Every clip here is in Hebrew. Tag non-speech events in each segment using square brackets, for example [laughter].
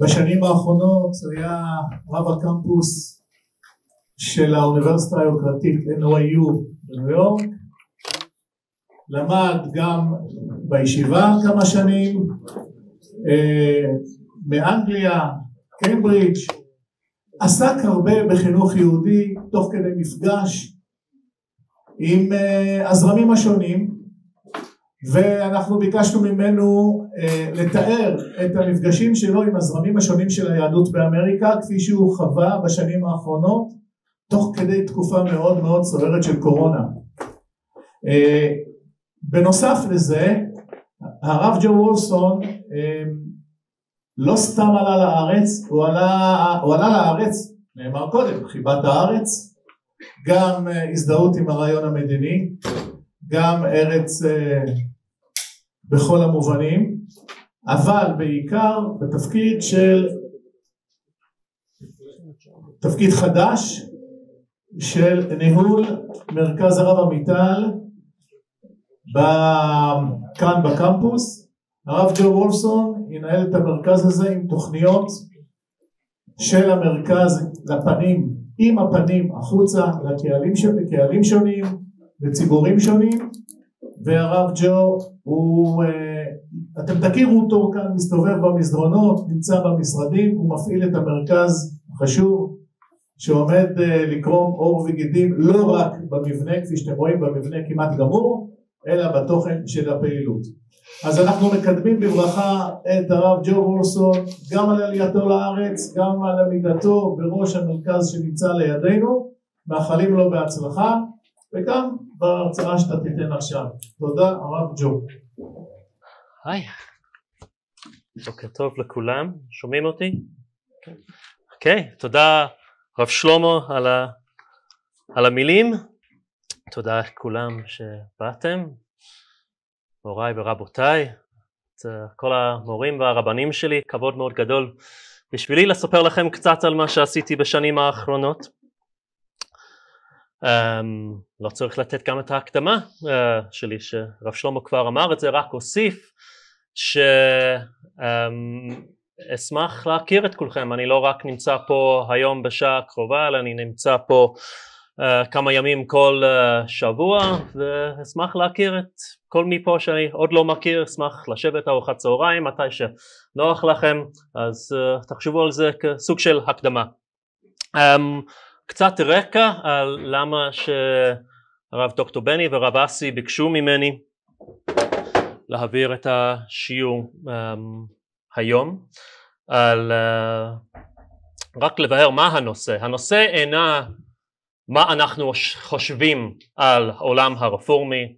בשנים האחרונות היה רב הקמפוס של האוניברסיטה היוקרתית NYU בניו יורק, למד גם בישיבה כמה שנים, אה, מאנגליה, קיימברידג', עסק הרבה בחינוך יהודי תוך כדי מפגש עם אה, הזרמים השונים ואנחנו ביקשנו ממנו אה, לתאר את המפגשים שלו עם הזרמים השונים של היהדות באמריקה כפי שהוא חווה בשנים האחרונות תוך כדי תקופה מאוד מאוד סוערת של קורונה. אה, בנוסף לזה הרב ג'ו וולסון אה, לא סתם עלה לארץ, הוא עלה, הוא עלה לארץ, נאמר קודם, חיבת הארץ, גם אה, הזדהות עם הרעיון המדיני, גם ארץ אה, בכל המובנים, אבל בעיקר בתפקיד של תפקיד חדש של ניהול מרכז הרב עמיטל ב... כאן בקמפוס. הרב ג'ו וולפסון ינהל את המרכז הזה עם תוכניות של המרכז לפנים, עם הפנים החוצה לקהלים, ש... לקהלים שונים, לציבורים שונים, והרב ג'ו הוא, אה, אתם תכירו אותו כאן, מסתובב במסדרונות, נמצא במשרדים, הוא מפעיל את המרכז החשוב שעומד אה, לקרום עור וגידים לא רק במבנה, כפי שאתם רואים במבנה כמעט גמור, אלא בתוכן של הפעילות. אז אנחנו מקדמים בברכה את הרב ג'ו וולסון גם על עלייתו לארץ, גם על עמידתו בראש המרכז שנמצא לידינו, מאחלים לו בהצלחה וגם בהרצאה שאתה תיתן עכשיו. תודה הרב ג'ו. היי, בוקר טוב לכולם, שומעים אותי? אוקיי, okay, תודה רב שלמה על, ה, על המילים, תודה לכולם שבאתם, מוריי ורבותיי, את אה, כל המורים והרבנים שלי, כבוד מאוד גדול בשבילי לספר לכם קצת על מה שעשיתי בשנים האחרונות. Um, לא צריך לתת גם את ההקדמה uh, שלי שרב שלמה כבר אמר את זה רק אוסיף שאשמח אמ, um, להכיר את כולכם אני לא רק נמצא פה היום בשעה הקרובה אלא אני נמצא פה uh, כמה ימים כל uh, שבוע ואשמח להכיר את כל מי פה שאני עוד לא מכיר אשמח לשבת ארוחת צהריים מתי שנוח לכם אז uh, תחשבו על זה כסוג של הקדמה um, קצת רקע על למה שהרב דוקטור בני והרב אסי ביקשו ממני להעביר את השיעור um, היום על uh, רק לבאר מה הנושא. הנושא אינה מה אנחנו חושבים על העולם הרפורמי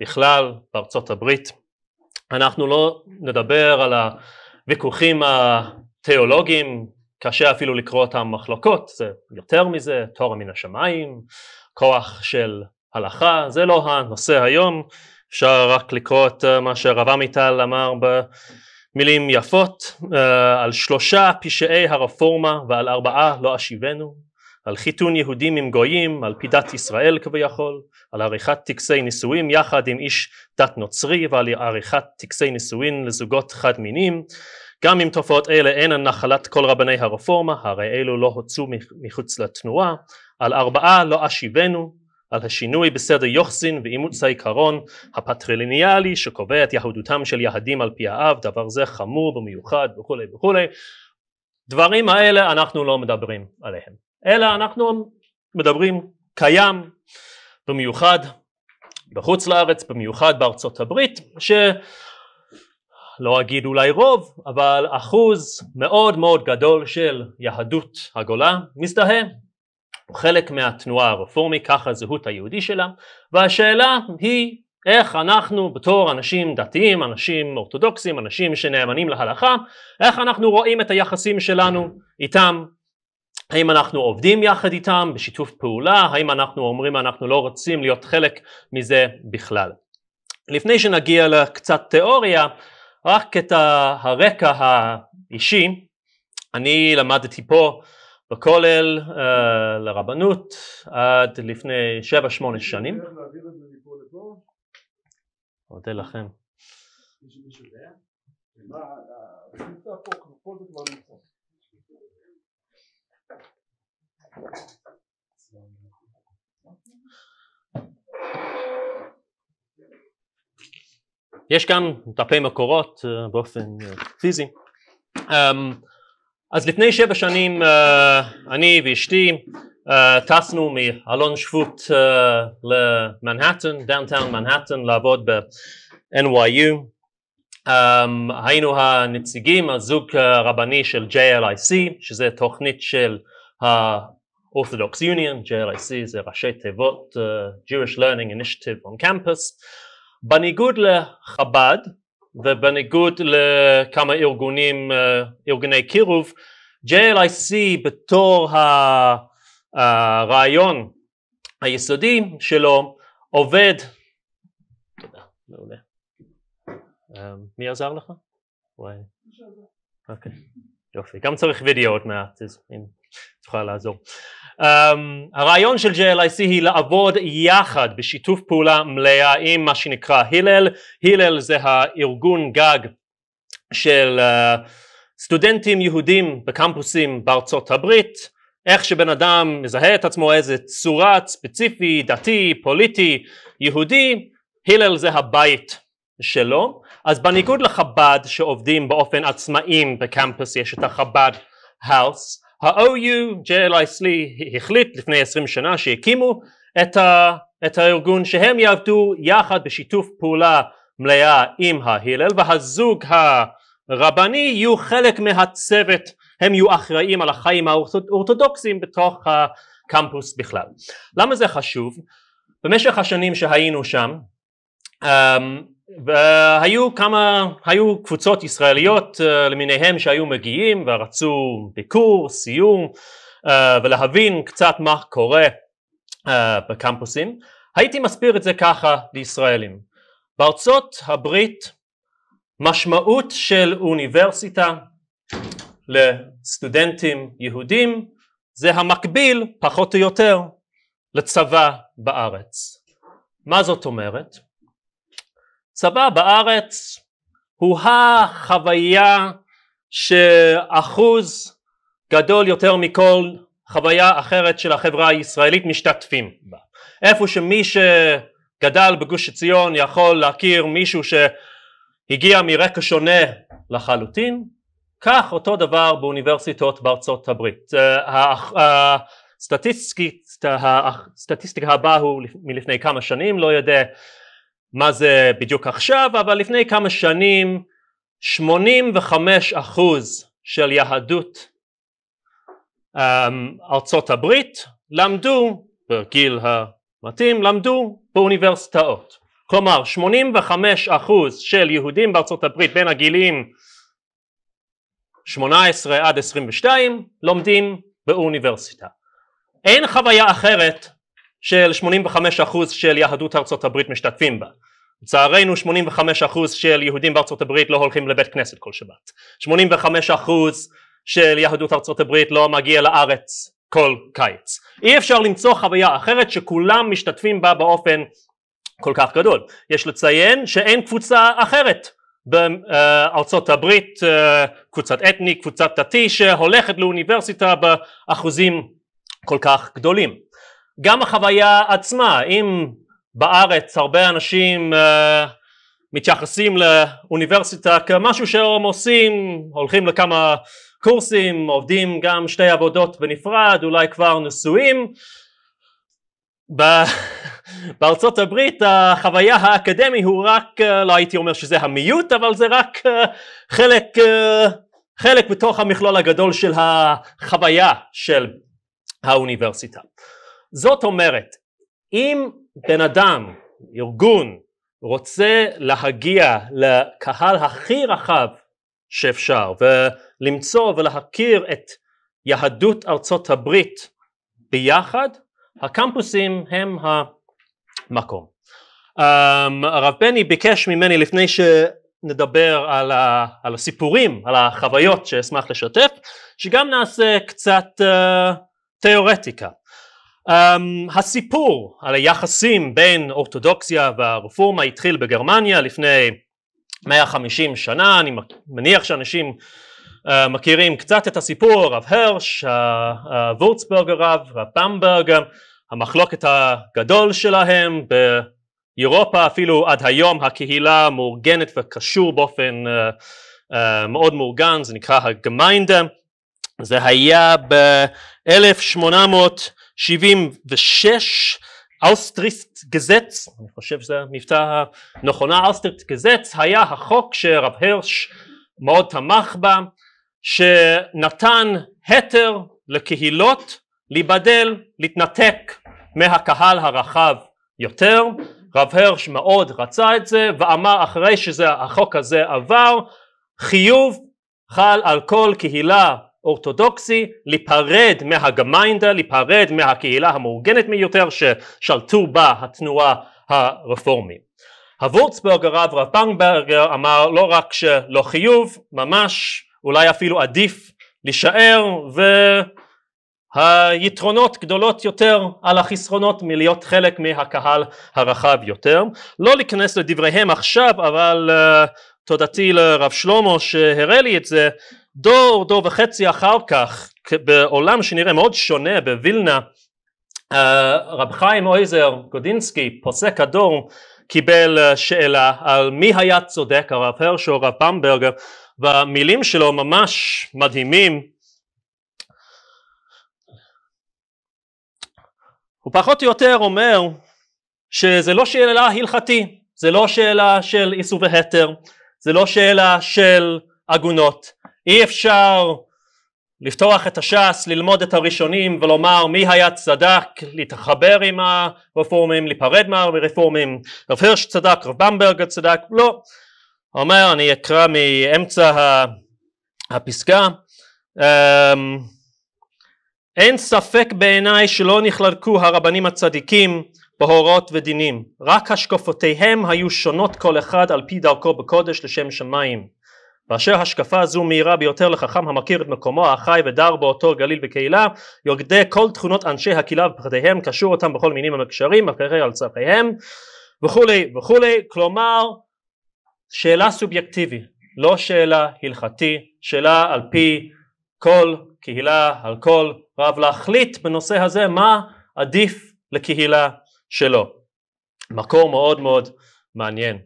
בכלל בארצות הברית. אנחנו לא נדבר על הוויכוחים התיאולוגיים קשה אפילו לקרוא את המחלוקות, זה יותר מזה, תורה מן השמיים, כוח של הלכה, זה לא הנושא היום, אפשר רק לקרוא את אה, מה שרב עמיטל אמר במילים יפות, אה, על שלושה פשעי הרפורמה ועל ארבעה לא אשיבנו, על חיתון יהודים עם גויים, על פי דת ישראל כביכול, על עריכת טקסי נישואים יחד עם איש דת נוצרי ועל עריכת טקסי נישואין לזוגות חד מינים גם אם תופעות אלה אינן נחלת כל רבני הרפורמה, הרי אלו לא הוצאו מחוץ לתנועה, על ארבעה לא אשיבנו, על השינוי בסדר יוחסין ואימוץ העיקרון הפטריליניאלי שקובע את יהדותם של יהדים על פי האב, דבר זה חמור במיוחד וכולי וכולי. דברים האלה אנחנו לא מדברים עליהם, אלא אנחנו מדברים קיים במיוחד בחוץ לארץ, במיוחד בארצות הברית, ש... לא אגיד אולי רוב, אבל אחוז מאוד מאוד גדול של יהדות הגולה מזדהה. הוא חלק מהתנועה הרפורמית, כך הזהות היהודי שלה, והשאלה היא איך אנחנו בתור אנשים דתיים, אנשים אורתודוקסים, אנשים שנאמנים להלכה, איך אנחנו רואים את היחסים שלנו איתם, האם אנחנו עובדים יחד איתם בשיתוף פעולה, האם אנחנו אומרים אנחנו לא רוצים להיות חלק מזה בכלל. לפני שנגיע לקצת תיאוריה, רק את הרקע האישי, אני למדתי פה בכולל uh, לרבנות עד לפני 7-8 שנים. אודה לכם. Thank you. יש כאן דפי מקורות uh, באופן uh, פיזי. Um, אז לפני שבע שנים uh, אני ואשתי uh, טסנו מאלון שפוט למנהטן, דאונטאון מנהטן, לעבוד ב-NYU. Um, אמ, היינו הנציגים, הזוג הרבני של JLIC, שזה תוכנית של ה-Orthodox Union, JLIC זה ראשי תיבות uh, Jewish Learning Initiative on Campus. בניגוד לחב"ד ובניגוד לכמה ארגונים, אה, ארגוני קירוב, JLIC בתור אה, הרעיון היסודי שלו עובד, מעולה. אה, מי עזר לך? אוקיי, יופי. גם צריך וידאו עוד מעט, אם תוכל לעזור. Um, הרעיון של JLIC היא לעבוד יחד בשיתוף פעולה מלאה עם מה שנקרא הלל, הלל זה הארגון גג של uh, סטודנטים יהודים בקמפוסים בארצות הברית, איך שבן אדם מזהה את עצמו איזה צורה ספציפי, דתי, פוליטי, יהודי, הלל זה הבית שלו, אז בניגוד לחב"ד שעובדים באופן עצמאים בקמפוס יש את החב"ד האוס, ה-OU, JLI סלי החליט לפני 20 שנה שהקימו את, ה, את הארגון שהם יעבדו יחד בשיתוף פעולה מלאה עם ההלל והזוג הרבני יהיו חלק מהצוות הם יהיו אחראים על החיים האורתודוקסיים בתוך הקמפוס בכלל. למה זה חשוב? במשך השנים שהיינו שם אמ, והיו כמה, היו קבוצות ישראליות אה, למיניהם שהיו מגיעים ורצו ביקור, סיום אה, ולהבין קצת מה קורה אה, בקמפוסים. הייתי מסביר את זה ככה לישראלים. בארצות הברית משמעות של אוניברסיטה לסטודנטים יהודים זה המקביל פחות או יותר לצבא בארץ. מה זאת אומרת? צבא בארץ הוא החוויה שאחוז גדול יותר מכל חוויה אחרת של החברה הישראלית משתתפים בה. איפה שמי שגדל בגוש עציון יכול להכיר מישהו שהגיע מרקע שונה לחלוטין, כך אותו דבר באוניברסיטות בארצות הברית. אה, אה, הסטטיסטיקה הבאה הוא מלפני כמה שנים, לא יודע מה זה בדיוק עכשיו, אבל לפני כמה שנים 85% של יהדות אמ, ארצות הברית למדו בגיל המתאים למדו באוניברסיטאות כלומר 85% של יהודים בארצות הברית בין הגילים 18 עד 22 לומדים באוניברסיטה אין חוויה אחרת של 85% של יהדות ארצות הברית משתתפים בה. לצערנו 85% של יהודים בארצות הברית לא הולכים לבית כנסת כל שבת. 85% של יהדות ארצות הברית לא מגיע לארץ כל קיץ. אי אפשר למצוא חוויה אחרת שכולם משתתפים בה באופן כל כך גדול. יש לציין שאין קבוצה אחרת בארצות הברית, קבוצת אתני, קבוצת דתי, שהולכת לאוניברסיטה באחוזים כל כך גדולים. גם החוויה עצמה, אם בארץ הרבה אנשים uh, מתייחסים לאוניברסיטה כמשהו שהם עושים, הולכים לכמה קורסים, עובדים גם שתי עבודות בנפרד, אולי כבר נשואים. [laughs] בארצות הברית החוויה האקדמי הוא רק, אה, לא הייתי אומר שזה המיעוט, אבל זה רק אה, חלק, חלק בתוך המכלול הגדול של החוויה של האוניברסיטה. זאת אומרת, אם בן אדם, ארגון, רוצה להגיע לקהל הכי רחב שאפשר ולמצוא ולהכיר את יהדות ארצות הברית ביחד, הקמפוסים הם המקום. אמ, הרב בני ביקש ממני לפני שנדבר על, ה, על הסיפורים, על החוויות שאשמח לשתף, שגם נעשה קצת uh, תיאורטיקה. Um, הסיפור על היחסים בין אורתודוקסיה והרפורמה התחיל בגרמניה לפני 150 שנה, אני מניח שאנשים uh, מכירים קצת את הסיפור, הרב הרש, הוורצברג הרב, הרב במברג, המחלוקת הגדול שלהם באירופה, אפילו עד היום הקהילה מאורגנת וקשור באופן uh, uh, מאוד מאורגן, זה נקרא הגמיינדה, זה היה ב-1800 76 אוסטריסט גזץ, אני חושב שזה המבטא הנכונה, אוסטריסט גזץ היה החוק שרב הרש מאוד תמך בה, שנתן התר לקהילות להיבדל, להתנתק מהקהל הרחב יותר, רב הרש מאוד רצה את זה ואמר אחרי שהחוק הזה עבר חיוב חל על כל קהילה אורתודוקסי להיפרד מהגמיינדה, להיפרד מהקהילה המאורגנת מיותר ששלטו בה התנועה הרפורמית. הוורצברג הרב רב בנגברגר אמר לא רק שלא חיוב, ממש אולי אפילו עדיף להישאר והיתרונות גדולות יותר על החסרונות מלהיות חלק מהקהל הרחב יותר. לא להיכנס לדבריהם עכשיו אבל אה, תודתי לרב שלמה שהראה לי את זה דור, דור וחצי אחר כך, בעולם שנראה מאוד שונה בווילנה, אה, רב חיים אויזר גודינסקי, פוסק הדור, קיבל אה, שאלה על מי היה צודק, הרב הרשו, הרב במברגר, והמילים שלו ממש מדהימים. הוא פחות או יותר אומר שזה לא שאלה הלכתי, זה לא שאלה של איסור והתר, זה לא שאלה של עגונות, אי אפשר לפתוח את הש"ס, ללמוד את הראשונים ולומר מי היה צדק, להתחבר עם הרפורמים, להיפרד מהרפורמים, רב הירש צדק, רב במברג צדק, לא. אומר, אני אקרא מאמצע הפסקה, אמ, אין ספק בעיניי שלא נחלקו הרבנים הצדיקים בהוראות ודינים, רק השקפותיהם היו שונות כל אחד על פי דרכו בקודש לשם שמיים. ואשר השקפה זו מהירה ביותר לחכם המכיר את מקומו החי ודר באותו גליל וקהילה יוגדה כל תכונות אנשי הקהילה ופחדיהם קשור אותם בכל מינים המקשרים הפרחי על צרכיהם וכולי וכולי כלומר שאלה סובייקטיבית לא שאלה הלכתי שאלה על פי כל קהילה על כל רב להחליט בנושא הזה מה עדיף לקהילה שלו מקור מאוד מאוד מעניין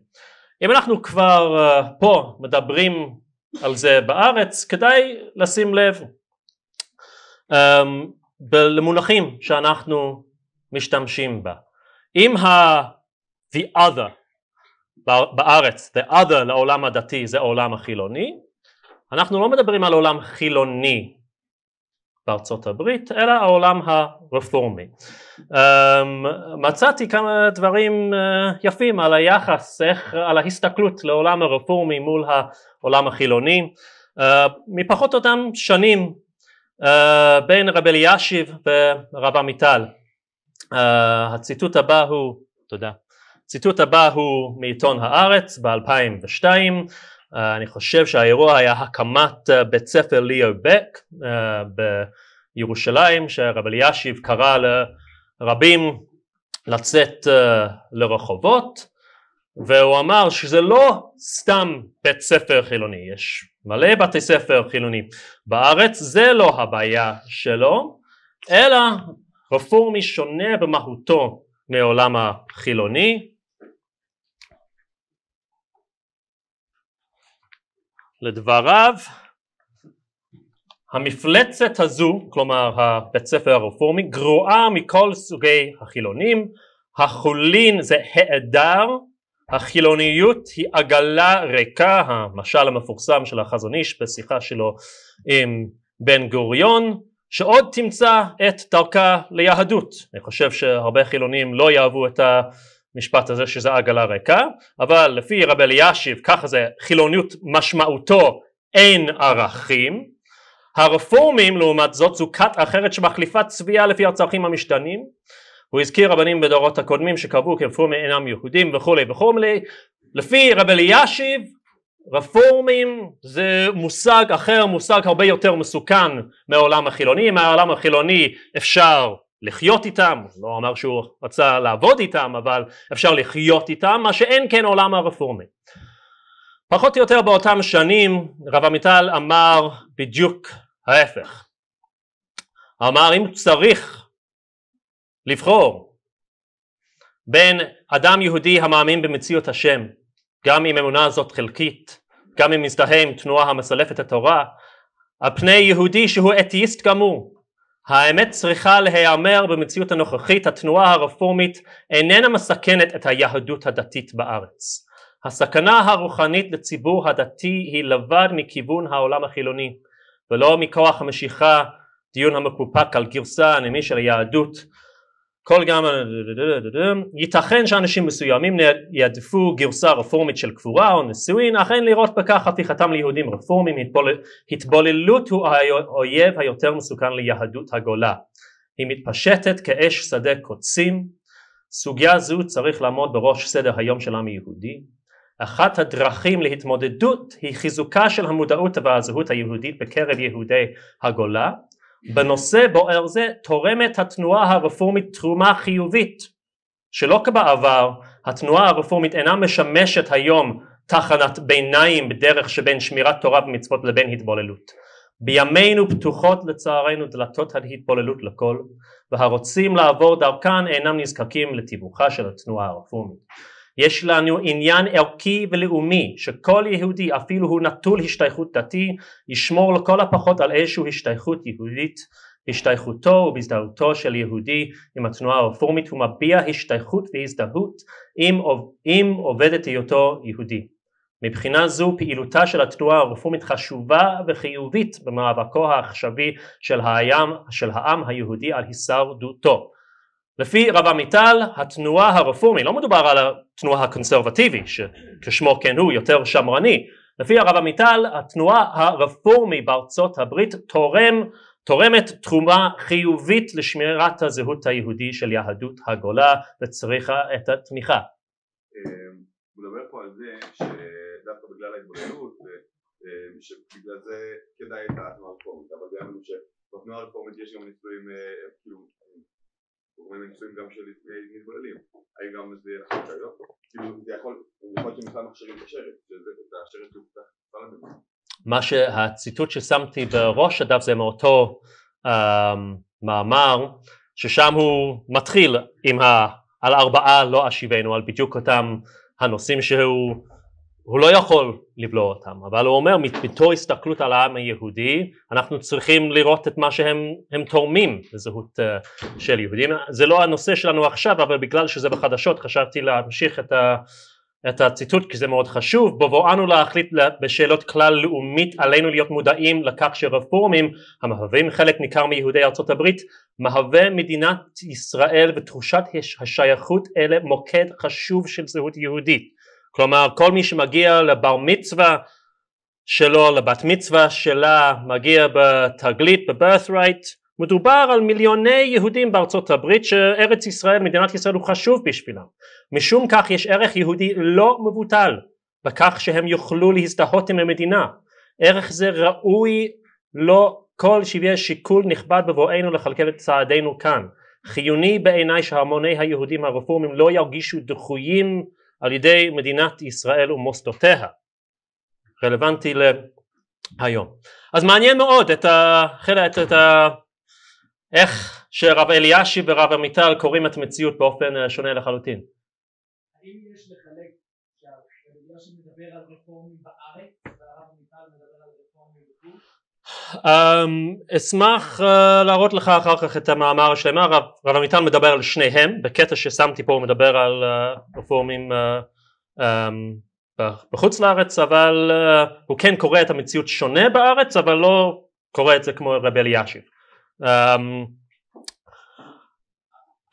אם אנחנו כבר אה, פה מדברים על זה בארץ כדאי לשים לב אמ, למונחים שאנחנו משתמשים בה אם ה- the other בארץ the other לעולם הדתי זה העולם החילוני אנחנו לא מדברים על עולם חילוני בארצות הברית אלא העולם הרפורמי אמ, מצאתי כמה דברים אה, יפים על היחס, איך, על ההסתכלות לעולם הרפורמי מול העולם החילוני אה, מפחות אותם שנים אה, בין רב אלישיב ורב עמיטל. הציטוט הבא הוא, תודה, הציטוט הבא הוא מעיתון הארץ ב-2002 אני חושב שהאירוע היה הקמת בית ספר ליאו בק בירושלים שרב אלישיב קרא ל... לה... רבים לצאת אה, לרחובות, והוא אמר שזה לא סתם בית ספר חילוני, יש מלא בתי ספר חילוני בארץ, זה לא הבעיה שלו, אלא רפורמי שונה במהותו מעולם החילוני. לדבריו המפלצת הזו, כלומר הבית ספר הרפורמי, גרועה מכל סוגי החילונים, החולין זה העדר, החילוניות היא עגלה ריקה, המשל המפורסם של החזון איש בשיחה שלו עם בן גוריון, שעוד תמצא את דרכה ליהדות. אני חושב שהרבה חילונים לא יאהבו את המשפט הזה שזה עגלה ריקה, אבל לפי רבי אלישיב ככה זה חילוניות משמעותו אין ערכים, הרפורמים לעומת זאת זו כת אחרת שמחליפה צביעה לפי הצרכים המשתנים הוא הזכיר רבנים בדורות הקודמים שקבעו כי רפורמים אינם יהודים וכולי וכולי לפי רב אלישיב רפורמים זה מושג אחר מושג הרבה יותר מסוכן מהעולם החילוני מהעולם החילוני אפשר לחיות איתם, לא אמר שהוא רצה לעבוד איתם, אבל אפשר לחיות איתם, מה שאין כן עולם הרפורמי. פחות או יותר באותם שנים רב עמיטל אמר בדיוק ההפך. אמר אם צריך לבחור בין אדם יהודי המאמין במציאות השם, גם אם אמונה זאת חלקית, גם אם מזדהה עם תנועה המסלפת התורה, על פני יהודי שהוא אתאיסט גמור. האמת צריכה להיאמר במציאות הנוכחית, התנועה הרפורמית איננה מסכנת את היהדות הדתית בארץ. הסכנה הרוחנית לציבור הדתי היא לבד מכיוון העולם החילוני. ולא מכוח המשיכה דיון המקופק על גרסה הנימי של היהדות כל גם ייתכן שאנשים מסוימים יעדפו גרסה רפורמית של קבורה או נישואין אך אין לראות בכך הפיכתם ליהודים רפורמים התבוללות הוא האויב היותר מסוכן ליהדות הגולה היא מתפשטת כאש שדה קוצים סוגיה זו צריך לעמוד בראש סדר היום של העם היהודי אחת הדרכים להתמודדות היא חיזוקה של המודעות והזהות היהודית בקרב יהודי הגולה. בנושא בוער זה תורמת התנועה הרפורמית תרומה חיובית שלא כבעבר התנועה הרפורמית אינה משמשת היום תחנת ביניים בדרך שבין שמירת תורה ומצוות לבין התבוללות. בימינו פתוחות לצערנו דלתות ההתבוללות לכל והרוצים לעבור דרכן אינם נזקקים לתיווכה של התנועה הרפורמית. יש לנו עניין ערכי ולאומי שכל יהודי אפילו הוא נטול השתייכות דתי ישמור לכל הפחות על איזושהי השתייכות יהודית השתייכותו ובהזדהותו של יהודי עם התנועה הרפורמית הוא מביע השתייכות והזדהות עם, עם עובדת היותו יהודי. מבחינה זו פעילותה של התנועה הרפורמית חשובה וחיובית במאבקו העכשווי של, העם, של העם היהודי על הישרדותו לפי רב עמיטל התנועה הרפורמית, לא מדובר על התנועה הקונסרבטיבי שכשמו כן הוא יותר שמרני, לפי הרב עמיטל התנועה הרפורמי בארצות הברית תורם, תורמת תרומה חיובית לשמירת הזהות היהודי של יהדות הגולה וצריכה את התמיכה. אמ, הוא מדבר פה על זה שדווקא בגלל ההתבוננות אמ, שבגלל זה כדאי את התנועה הרפורמית אבל גם היה לנו שבתנועה הרפורמית יש גם נישואים אה, כאילו גורמים מקצועיים גם של מתבוללים האם גם זה יהיה נכון שהיום? כאילו זה יכול, יכול להיות שמשרד מכשירים את השרת, את השרת שהוא פתח מה שהציטוט ששמתי בראש הדף זה מאותו um, מאמר ששם הוא מתחיל עם ה... על ארבעה לא אשיבנו על בדיוק אותם הנושאים שהוא הוא לא יכול לבלוע אותם, אבל הוא אומר מתו הסתכלות על העם היהודי אנחנו צריכים לראות את מה שהם תורמים לזהות uh, של יהודים. זה לא הנושא שלנו עכשיו אבל בגלל שזה בחדשות חשבתי להמשיך את, ה, את הציטוט כי זה מאוד חשוב. בבואנו להחליט בשאלות כלל לאומית עלינו להיות מודעים לכך שרפורמים המהווים חלק ניכר מיהודי ארצות הברית מהווה מדינת ישראל ותחושת השייכות אלה מוקד חשוב של זהות יהודית כלומר כל מי שמגיע לבר מצווה שלו, לבת מצווה שלה, מגיע בתגלית, בבירת'רייט, מדובר על מיליוני יהודים בארצות הברית שארץ ישראל, מדינת ישראל הוא חשוב בשבילם. משום כך יש ערך יהודי לא מבוטל בכך שהם יוכלו להזדהות עם המדינה. ערך זה ראוי לא כל שיהיה שיקול נכבד בבואנו לכלכל את צעדינו כאן. חיוני בעיניי שהמוני היהודים הרפורמים לא ירגישו דחויים על ידי מדינת ישראל ומוסדותיה רלוונטי להיום אז מעניין מאוד את, ה... את ה... איך שרב אלישי ורב עמיטל קוראים את המציאות באופן שונה לחלוטין האם יש לחלק שהרב אלישי מדבר על רפורמים Um, אשמח uh, להראות לך אחר כך את המאמר השלמה, רב, רב עמיטן מדבר על שניהם, בקטע ששמתי פה הוא מדבר על uh, אה, רפורמים uh, אה, um, אמ, בחוץ לארץ, אבל uh, הוא כן קורא את המציאות שונה בארץ, אבל לא קורא את זה כמו רב אלישיב. אמ,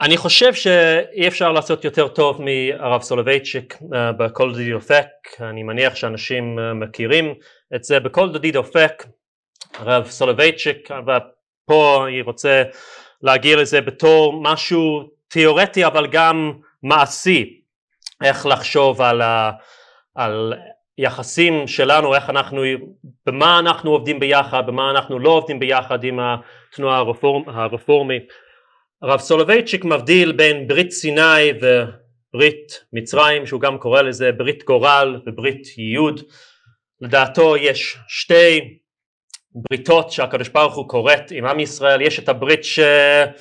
אני חושב שאי אפשר לעשות יותר טוב מהרב סולובייצ'יק uh, בכל דודי דופק, אני מניח שאנשים uh, מכירים את זה, בכל דודי דופק הרב סולובייצ'יק, אבל פה אני רוצה להגיע לזה בתור משהו תיאורטי אבל גם מעשי, איך לחשוב על, ה, על יחסים שלנו, איך אנחנו, במה אנחנו עובדים ביחד, במה אנחנו לא עובדים ביחד עם התנועה הרפורמ, הרפורמית. הרב סולובייצ'יק מבדיל בין ברית סיני וברית מצרים, שהוא גם קורא לזה ברית גורל וברית ייעוד. לדעתו יש שתי בריתות שהקדוש ברוך הוא כורת עם עם ישראל, יש את הברית שבאה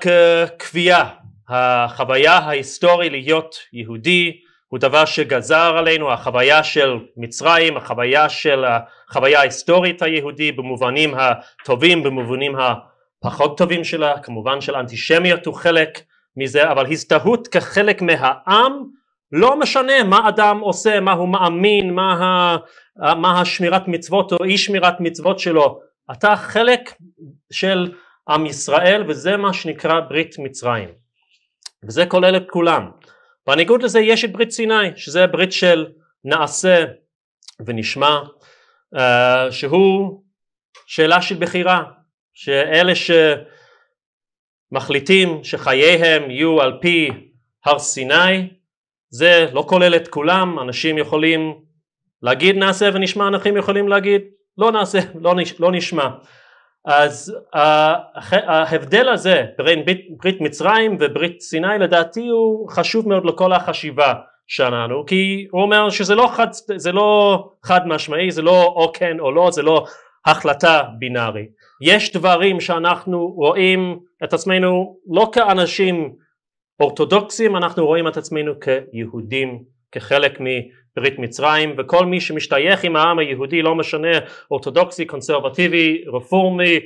כקביעה, החוויה ההיסטורי להיות יהודי הוא דבר שגזר עלינו, החוויה של מצרים, החוויה של החוויה ההיסטורית היהודי במובנים הטובים, במובנים הפחות טובים שלה, כמובן של אנטישמיות הוא חלק מזה, אבל הזדהות כחלק מהעם לא משנה מה אדם עושה, מה הוא מאמין, מה, ה, מה השמירת מצוות או אי שמירת מצוות שלו, אתה חלק של עם ישראל וזה מה שנקרא ברית מצרים וזה כולל את כולם. בניגוד לזה יש את ברית סיני שזה ברית של נעשה ונשמע אה, שהוא שאלה של בחירה שאלה שמחליטים שחייהם יהיו על פי הר סיני זה לא כולל את כולם, אנשים יכולים להגיד נעשה ונשמע, אנשים יכולים להגיד לא נעשה, לא, נש, לא נשמע. אז אה, ההבדל הזה בין ברית, מצרים וברית סיני לדעתי הוא חשוב מאוד לכל החשיבה שלנו כי הוא אומר שזה לא חד, זה לא חד משמעי זה לא או כן או לא זה לא החלטה בינארית יש דברים שאנחנו רואים את עצמנו לא כאנשים אורתודוקסים אנחנו רואים את עצמנו כיהודים, כחלק מברית מצרים וכל מי שמשתייך עם העם היהודי לא משנה אורתודוקסי, קונסרבטיבי, רפורמי,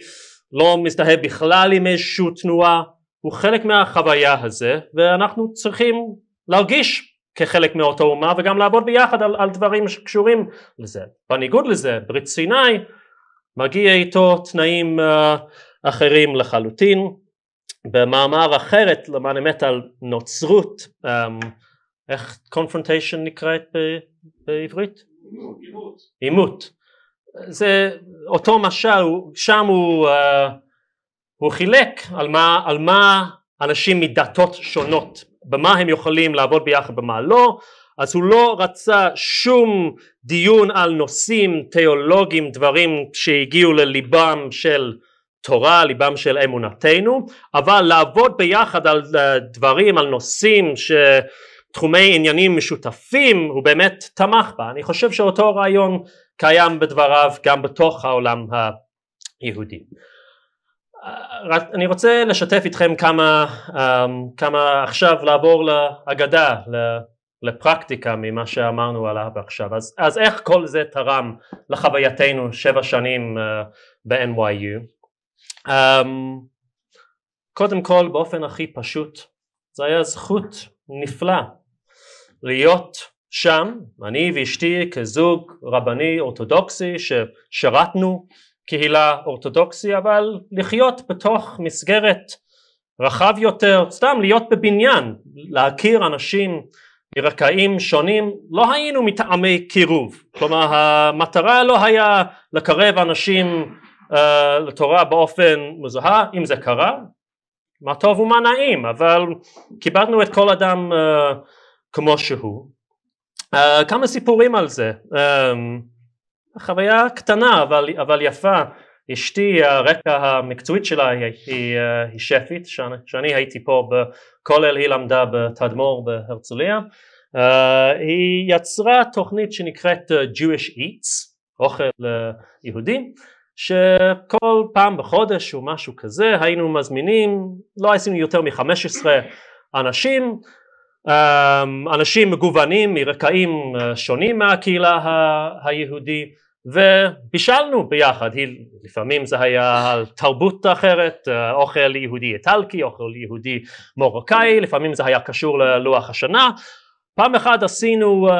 לא מזדהה בכלל עם איזושהי תנועה, הוא חלק מהחוויה הזה ואנחנו צריכים להרגיש כחלק מאותה אומה וגם לעבוד ביחד על, על דברים שקשורים לזה. בניגוד לזה ברית סיני מגיע איתו תנאים uh, אחרים לחלוטין במאמר אחרת למען אמת על נוצרות um, איך קונפרונטיישן נקראת בעברית? עימות. זה אותו משל שם הוא, uh, הוא חילק על מה, על מה אנשים מדתות שונות במה הם יכולים לעבוד ביחד במה לא אז הוא לא רצה שום דיון על נושאים תיאולוגיים דברים שהגיעו לליבם של תורה ליבם של אמונתנו אבל לעבוד ביחד על אה, דברים על נושאים ש... תחומי עניינים משותפים הוא באמת תמך בה אני חושב שאותו רעיון קיים בדבריו גם בתוך העולם היהודי אה, אני רוצה לשתף איתכם כמה, אה, כמה עכשיו לעבור לאגדה לפרקטיקה ממה שאמרנו עליו עכשיו אז, אז איך כל זה תרם לחווייתנו שבע שנים ב-NYU Um, קודם כל באופן הכי פשוט זה היה זכות נפלאה להיות שם אני ואשתי כזוג רבני אורתודוקסי ששירתנו קהילה אורתודוקסי אבל לחיות בתוך מסגרת רחב יותר סתם להיות בבניין להכיר אנשים מרקעים שונים לא היינו מטעמי קירוב כלומר המטרה לא היה לקרב אנשים אה, לתורה באופן מזוהה, אם זה קרה, מה טוב ומה נעים, אבל כיבדנו את כל אדם אה, כמו שהוא. אה, כמה סיפורים על זה, חוויה קטנה אבל, אבל יפה, אשתי הרקע המקצועית שלה היא, היא, היא שפית, שאני, שאני הייתי פה בכולל, היא למדה בתדמור בהרצליה, uh, היא יצרה תוכנית שנקראת Jewish Eats, אוכל יהודי, שכל פעם בחודש או משהו כזה היינו מזמינים, לא עשינו יותר מ-15 אנשים, אמ, אנשים מגוונים מרקעים אה, שונים מהקהילה היהודית ובישלנו ביחד, לפעמים זה היה על תרבות אחרת, אה, אוכל יהודי איטלקי, אוכל יהודי מרוקאי, לפעמים זה היה קשור ללוח השנה, פעם אחת עשינו אמ,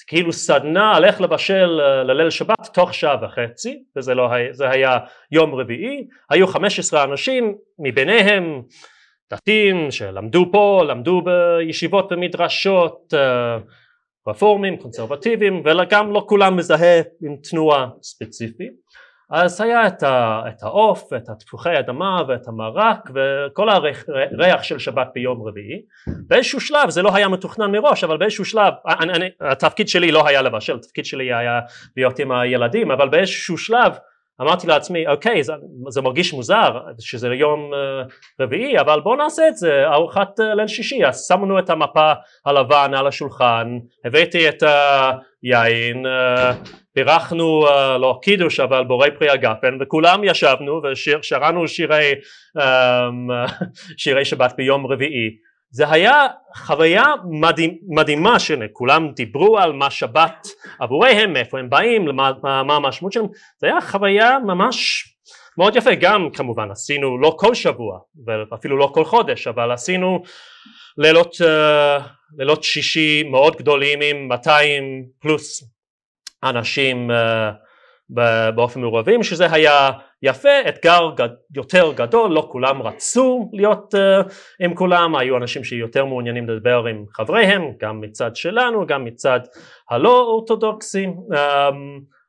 זה כאילו סדנה על איך לבשל אה, לליל שבת תוך שעה וחצי, וזה לא, היה היה יום רביעי, היו 15 אנשים, מביניהם דתיים שלמדו פה, למדו בישיבות ומדרשות, אה, רפורמים, קונסרבטיבים, וגם לא כולם מזהה עם תנועה ספציפית. אז היה את, ה, את העוף ואת התפוחי אדמה ואת המרק וכל הריח של שבת ביום רביעי באיזשהו שלב זה לא היה מתוכנן מראש אבל באיזשהו שלב אני, אני, התפקיד שלי לא היה לבשל התפקיד שלי היה להיות עם הילדים אבל באיזשהו שלב אמרתי לעצמי אוקיי זה, זה מרגיש מוזר שזה יום uh, רביעי אבל בואו נעשה את זה ארוחת uh, ליל שישי אז שמנו את המפה הלבן על השולחן הבאתי את היין uh, בירכנו uh, לא קידוש אבל בורא פרי הגפן וכולם ישבנו ושרנו שירי, um, שירי שבת ביום רביעי זה היה חוויה מדה, מדהימה שכולם דיברו על מה שבת עבוריהם, מאיפה הם באים, למה, מה, מה המשמעות שלהם, זה היה חוויה ממש מאוד יפה, גם כמובן עשינו לא כל שבוע ואפילו לא כל חודש, אבל עשינו לילות, אה, לילות שישי מאוד גדולים עם 200 פלוס אנשים אה, באופן מעורבים, שזה היה יפה, אתגר גד, יותר גדול, לא כולם רצו להיות uh, עם כולם, היו אנשים שיותר מעוניינים לדבר עם חבריהם, גם מצד שלנו, גם מצד הלא אורתודוקסים, um,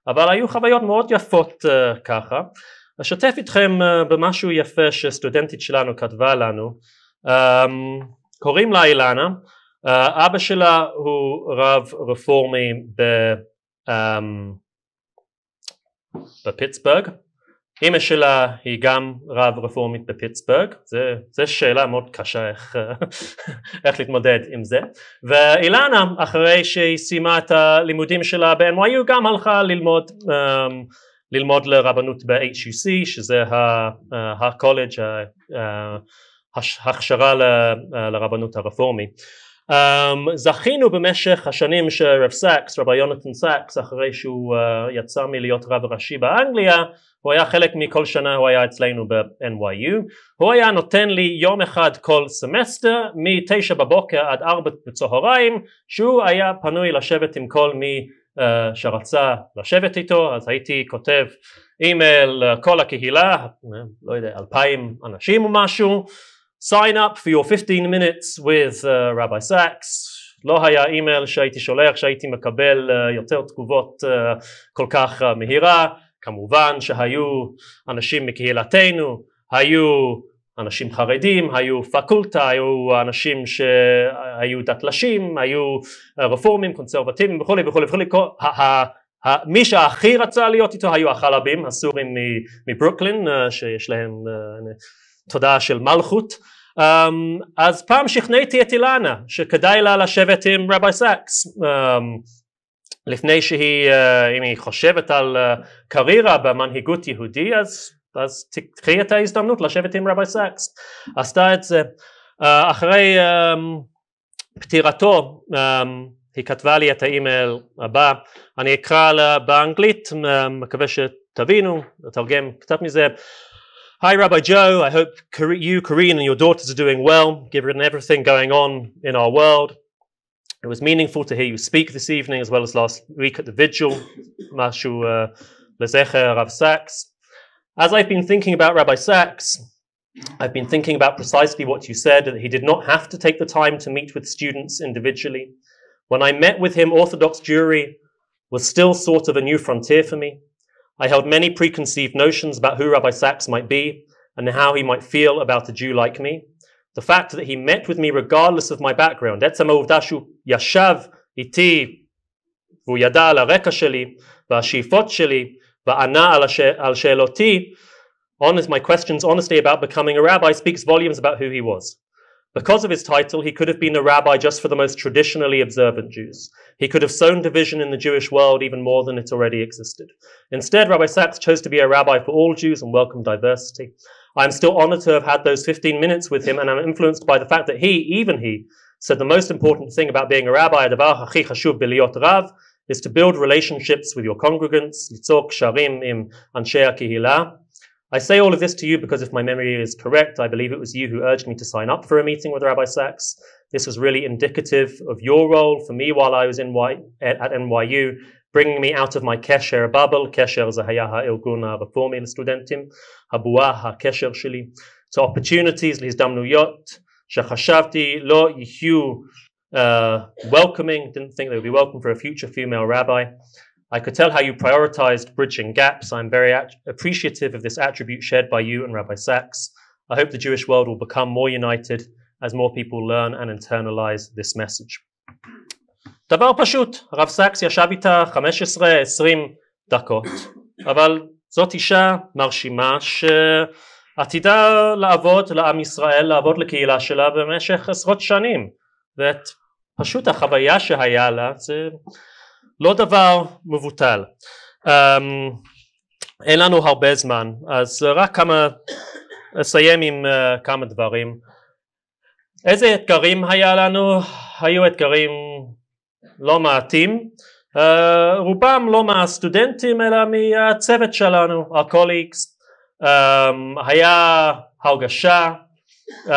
אבל היו חוויות מאוד יפות uh, ככה. אשתף איתכם uh, במשהו יפה שסטודנטית שלנו כתבה לנו, um, קוראים לה אילנה, uh, אבא שלה הוא רב רפורמי ב... Um, בפיטסבורג, אימא שלה היא גם רב רפורמית בפיטסברג, זו שאלה מאוד קשה איך, [laughs] איך להתמודד עם זה, ואילנה אחרי שהיא סיימה את הלימודים שלה ב-NYU גם הלכה ללמוד, um, ללמוד לרבנות ב-HUC שזה הקולג' ההכשרה לרבנות הרפורמי. Um, זכינו במשך השנים שרב סקס, רבי יונתן סקס, אחרי שהוא uh, יצא מלהיות רב ראשי באנגליה, הוא היה חלק מכל שנה, הוא היה אצלנו ב-NYU, הוא היה נותן לי יום אחד כל סמסטר, מ-9 בבוקר עד 4 בצהריים, שהוא היה פנוי לשבת עם כל מי uh, שרצה לשבת איתו, אז הייתי כותב אימייל לכל הקהילה, אה, לא יודע, אלפיים אנשים או משהו, sign up for your 15 minutes with uh, Rabbi Sachs, לא היה אימייל שהייתי שולח, שהייתי מקבל uh, יותר תגובות uh, כל כך uh, מהירה, כמובן שהיו אנשים מקהילתנו, היו אנשים חרדים, היו פקולטה, היו אנשים שהיו דתל"שים, היו רפורמים, קונסרבטיבים וכולי וכולי וכולי, מי שהכי רצה להיות איתו היו החלבים הסורים מברוקלין אה, שיש להם אה, תודעה של מלכות Um, אז פעם שכנעתי את אילנה שכדאי לה לשבת עם רבי סאקס אמ, לפני שהיא, אה, אם היא חושבת על uh, אה, קריירה במנהיגות יהודי, אז, אז תקחי את ההזדמנות לשבת עם רבי סקס. עשתה את זה. Uh, אחרי um, פטירתו, um, היא כתבה לי את האימייל הבא, אני אקרא לה באנגלית, um, מקווה שתבינו, אתרגם קצת מזה. Hi Rabbi Joe, I hope you, Corinne and your daughters are doing well, given everything going on in our world. It was meaningful to hear you speak this evening, as well as last week at the vigil, [coughs] Mashu uh, Lezecher Rav Sachs. As I've been thinking about Rabbi Sachs, I've been thinking about precisely what you said that he did not have to take the time to meet with students individually. When I met with him, Orthodox Jewry was still sort of a new frontier for me. I held many preconceived notions about who Rabbi Sachs might be and how he might feel about a Jew like me the fact that he met with me regardless of my background, עצם העובדה שהוא ישב איתי והוא ידע על הרקע שלי והשאיפות honest, my questions honestly about becoming a rabbi speaks volumes about who he was. Because of his title, he could have been a rabbi just for the most traditionally observant Jews. He could have sown division in the Jewish world even more than it already existed. Instead, Rabbi Sachs chose to be a rabbi for all Jews and welcome diversity. I'm still honored to have had those 15 minutes with him, and I'm influenced by the fact that he, even he, said the most important thing about being a rabbi, rav, is to build relationships with your congregants, im I say all of this to you because if my memory is correct, I believe it was you who urged me to sign up for a meeting with Rabbi Sachs. This was really indicative of your role for me while I was in y- at NYU bringing me out of my kesher bubble. Kesher זה Ilguna הארגון הרפורמי לסטודנטים, הבועה, הקשר Shili, To opportunities, להזדמנויות, שחשבתי לא Lo uh, welcoming, didn't think they would be welcome for a future female rabbi. I could tell how you prioritized bridging gaps. I'm very at- appreciative of this attribute shared by you and Rabbi Sachs. I hope the Jewish world will become more united as more people learn and internalize this message. דבר פשוט, הרב סקס ישב איתה 15-20 דקות, אבל זאת אישה מרשימה שעתידה לעבוד לעם ישראל, לעבוד לקהילה שלה במשך עשרות שנים, ואת פשוט החוויה שהיה לה זה לא דבר מבוטל. Um, אין לנו הרבה זמן, אז רק כמה, אסיים עם uh, כמה דברים. איזה אתגרים היה לנו? היו אתגרים לא מעטים, uh, אה, רובם לא מהסטודנטים אלא מהצוות שלנו, הקוליקס, um, אמ, היה הרגשה um,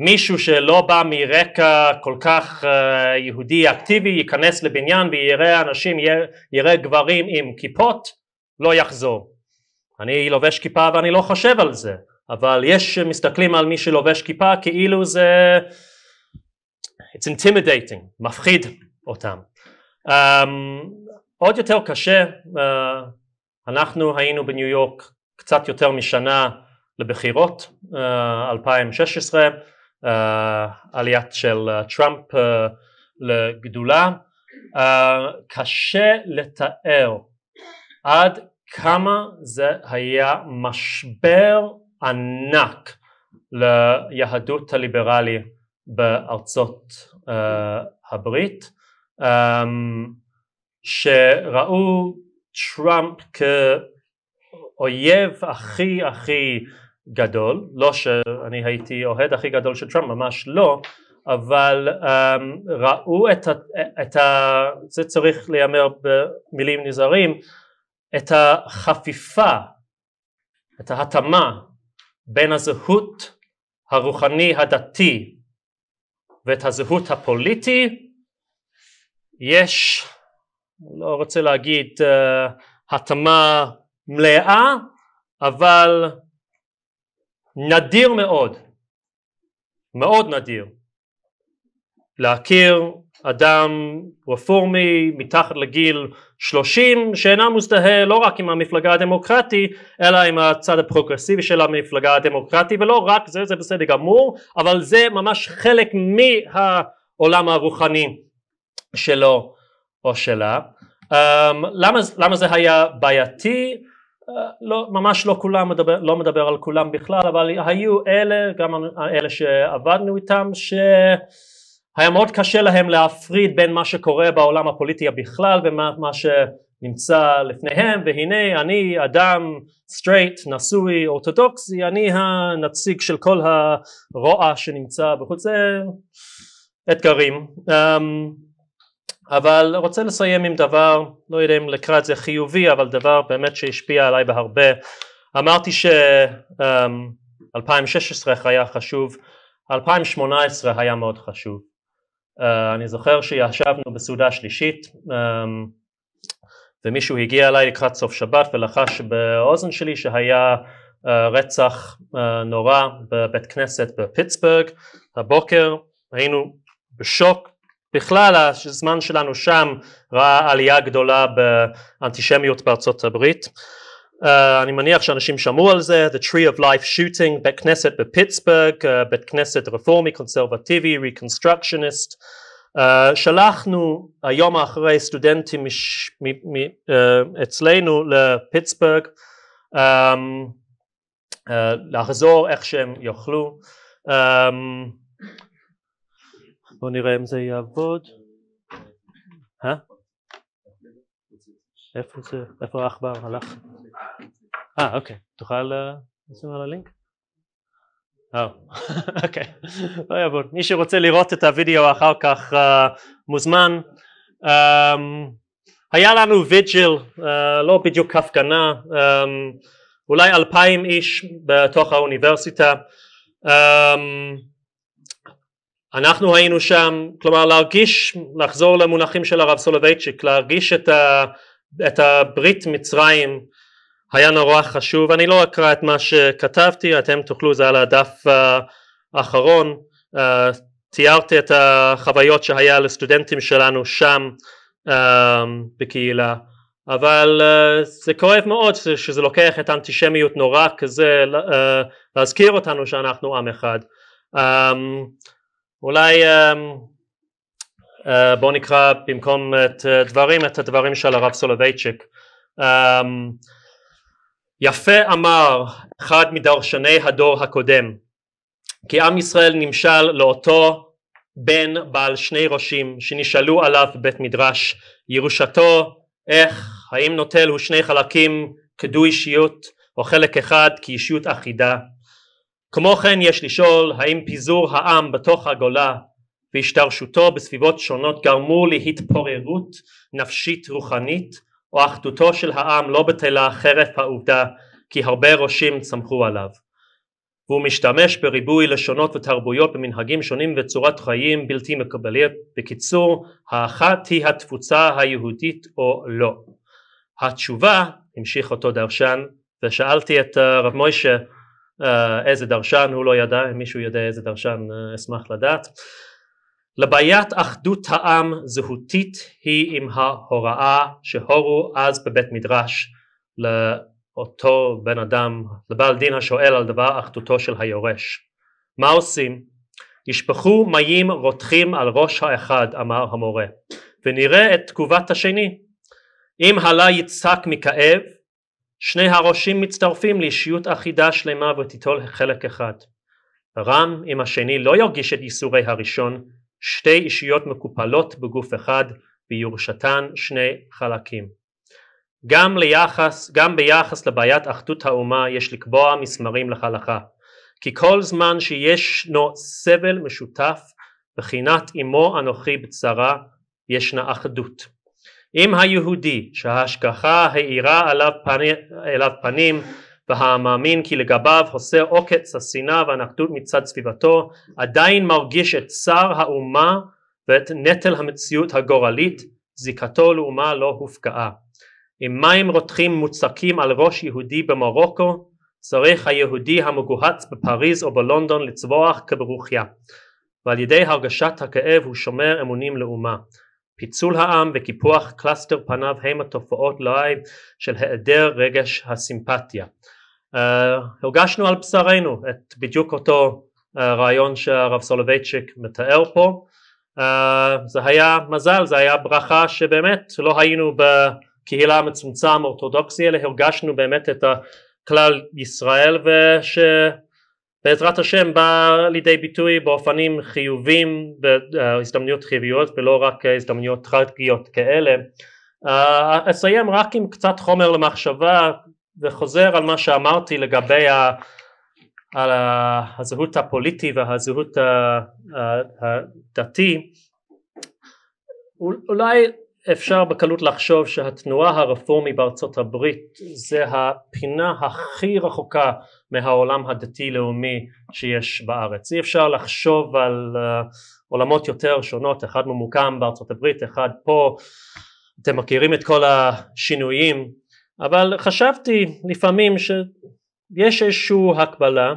שמישהו שלא בא מרקע כל כך uh, יהודי אקטיבי ייכנס לבניין ויראה אנשים, יראה גברים עם כיפות, לא יחזור. אני לובש כיפה ואני לא חושב על זה, אבל יש שמסתכלים על מי שלובש כיפה כאילו זה It's intimidating, מפחיד אותם. Um, עוד יותר קשה, uh, אנחנו היינו בניו יורק קצת יותר משנה לבחירות, uh, 2016, uh, עליית של uh, טראמפ uh, לגדולה, uh, קשה לתאר עד כמה זה היה משבר ענק ליהדות הליברלית בארצות uh, הברית um, שראו טראמפ כאויב הכי הכי גדול, לא שאני הייתי אוהד הכי גדול של טראמפ, ממש לא, אבל um, ראו את ה, את ה... זה צריך להיאמר במילים נזהרים, את החפיפה, את ההתאמה בין הזהות הרוחני הדתי ואת הזהות הפוליטי יש, לא רוצה להגיד uh, התאמה מלאה, אבל נדיר מאוד, מאוד נדיר, להכיר אדם רפורמי מתחת לגיל 30 שאינה מזדהה לא רק עם המפלגה הדמוקרטית אלא עם הצד הפרוגרסיבי של המפלגה הדמוקרטית ולא רק זה זה בסדר גמור אבל זה ממש חלק מהעולם הרוחני שלו או שלה um, למה, למה זה היה בעייתי uh, לא, ממש לא כולם מדבר, לא מדבר על כולם בכלל אבל היו אלה גם אלה שעבדנו איתם ש... היה מאוד קשה להם להפריד בין מה שקורה בעולם הפוליטי בכלל ומה שנמצא לפניהם והנה אני אדם סטרייט נשוי אורתודוקסי אני הנציג של כל הרוע שנמצא בחוץ זה אתגרים um, אבל רוצה לסיים עם דבר לא יודע אם לקרוא את זה חיובי אבל דבר באמת שהשפיע עליי בהרבה אמרתי ש2016 um, אמ, היה חשוב 2018 היה מאוד חשוב Uh, אני זוכר שישבנו בסעודה שלישית um, ומישהו הגיע אליי לקראת סוף שבת ולחש באוזן שלי שהיה uh, רצח uh, נורא בבית כנסת בפיטסבורג הבוקר היינו בשוק בכלל הזמן שלנו שם ראה עלייה גדולה באנטישמיות בארצות הברית uh, Uh, אני מניח שאנשים שמעו על זה, The Tree of Life Shooting, בית כנסת בפיטסבורג, uh, בית כנסת רפורמי, קונסרבטיבי, ריקונסטרקשניסט. Uh, אה, שלחנו היום אחרי סטודנטים מש, מ, מ, uh, אצלנו לפיטסבורג um, uh, לחזור איך שהם יוכלו. Um, בואו נראה אם זה יעבוד. Huh? איפה זה? איפה העכבר הלך? אה אוקיי, תוכל אה, לשים על הלינק? אה, [laughs] אוקיי, לא יעבוד. מי שרוצה לראות את הוידאו אחר כך אה, מוזמן. אמ, היה לנו ויג'יל, אה, לא בדיוק הפגנה, אמ, אולי אלפיים איש בתוך האוניברסיטה. אמ, אנחנו היינו שם, כלומר להרגיש, לחזור למונחים של הרב סולובייצ'יק, להרגיש את, ה, את הברית מצרים היה נורא חשוב, אני לא אקרא את מה שכתבתי, אתם תוכלו, זה על הדף אה, האחרון, אה, תיארתי את החוויות שהיה לסטודנטים שלנו שם אה, בקהילה, אבל זה כואב מאוד שזה לוקח את האנטישמיות נורא כזה להזכיר אותנו שאנחנו עם אחד. אולי בואו נקרא במקום את הדברים, את הדברים של הרב סולובייצ'יק. Um, יפה אמר אחד מדרשני הדור הקודם כי עם ישראל נמשל לאותו בן בעל שני ראשים שנשאלו עליו בבית מדרש ירושתו איך האם נוטל הוא שני חלקים כדו אישיות או חלק אחד כאישיות אחידה כמו כן יש לשאול האם פיזור העם בתוך הגולה והשתרשותו בסביבות שונות גרמו להתפוררות נפשית רוחנית או אחדותו של העם לא בטלה חרף העובדה כי הרבה ראשים צמחו עליו. והוא משתמש בריבוי לשונות ותרבויות במנהגים שונים וצורת חיים בלתי מקבלית. בקיצור, האחת היא התפוצה היהודית או לא. התשובה, המשיך אותו דרשן, ושאלתי את הרב אה, מוישה אה, איזה דרשן, הוא לא ידע, אם מישהו יודע איזה דרשן אה, אשמח לדעת. לבעיית אחדות העם זהותית היא עם ההוראה שהורו אז בבית מדרש לאותו בן אדם, לבעל דין השואל על דבר אחדותו של היורש. מה עושים? ישפכו מים רותחים על ראש האחד, אמר המורה, ונראה את תגובת השני. אם הלה יצחק מכאב, שני הראשים מצטרפים לאישיות אחידה שלמה ותיטול חלק אחד. רם, אם השני לא ירגיש את ייסורי הראשון, שתי אישיות מקופלות בגוף אחד ויורשתן שני חלקים. גם, ליחס, גם ביחס לבעיית אחדות האומה יש לקבוע מסמרים לחלכה, כי כל זמן שישנו סבל משותף בחינת אמו אנוכי בצרה ישנה אחדות. אם היהודי שההשגחה האירה עליו פני, אליו פנים והמאמין כי לגביו חוסר עוקץ השנאה והנקדות מצד סביבתו עדיין מרגיש את צער האומה ואת נטל המציאות הגורלית זיקתו לאומה לא הופקעה. עם מים רותחים מוצקים על ראש יהודי במרוקו צריך היהודי המגוהץ בפריז או בלונדון לצבוח כברוכיה ועל ידי הרגשת הכאב הוא שומר אמונים לאומה. פיצול העם וקיפוח קלסטר פניו הם התופעות לאי של היעדר רגש הסימפתיה. uh, אה, הוגשנו על בשרנו את בדיוק אותו uh, רעיון שהרב סולובייצ'יק מתאר פה uh, זה היה מזל, זה היה ברכה שבאמת לא היינו בקהילה המצומצם אורתודוקסי אלא הרגשנו באמת את כלל ישראל ושבעזרת השם בא לידי ביטוי באופנים חיובים והזדמנויות חיוביות ולא רק הזדמנויות טרגיות כאלה. אסיים רק עם קצת חומר למחשבה זה חוזר על מה שאמרתי לגבי ה, על הזהות הפוליטי והזהות הדתי אולי אפשר בקלות לחשוב שהתנועה הרפורמית בארצות הברית זה הפינה הכי רחוקה מהעולם הדתי לאומי שיש בארץ אי אפשר לחשוב על אה, עולמות יותר שונות אחד ממוקם בארצות הברית אחד פה אתם מכירים את כל השינויים אבל חשבתי לפעמים שיש איזושהי הקבלה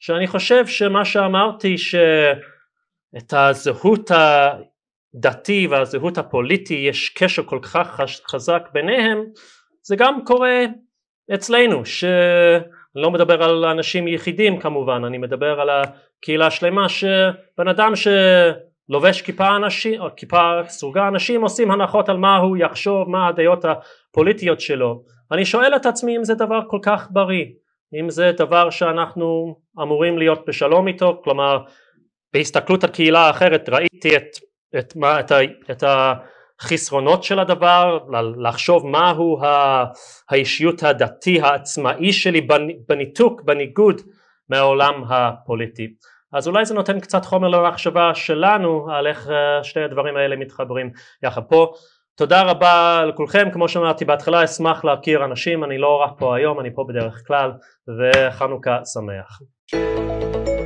שאני חושב שמה שאמרתי שאת הזהות הדתי והזהות הפוליטי יש קשר כל כך חזק ביניהם זה גם קורה אצלנו שאני לא מדבר על אנשים יחידים כמובן אני מדבר על הקהילה השלמה שבן אדם שלובש כיפה אנשים או כיפה סוגה אנשים עושים הנחות על מה הוא יחשוב מה הדעות הפוליטיות שלו. אני שואל את עצמי אם זה דבר כל כך בריא, אם זה דבר שאנחנו אמורים להיות בשלום איתו, כלומר בהסתכלות על קהילה אחרת ראיתי את, את, מה, את, ה, את החסרונות של הדבר, לחשוב מהו ה, האישיות הדתי העצמאי שלי בניתוק, בניגוד מהעולם הפוליטי. אז אולי זה נותן קצת חומר למחשבה שלנו על איך אה, שני הדברים האלה מתחברים יחד פה. תודה רבה לכולכם, כמו שאמרתי בהתחלה אשמח להכיר אנשים, אני לא רק פה היום, אני פה בדרך כלל, וחנוכה שמח.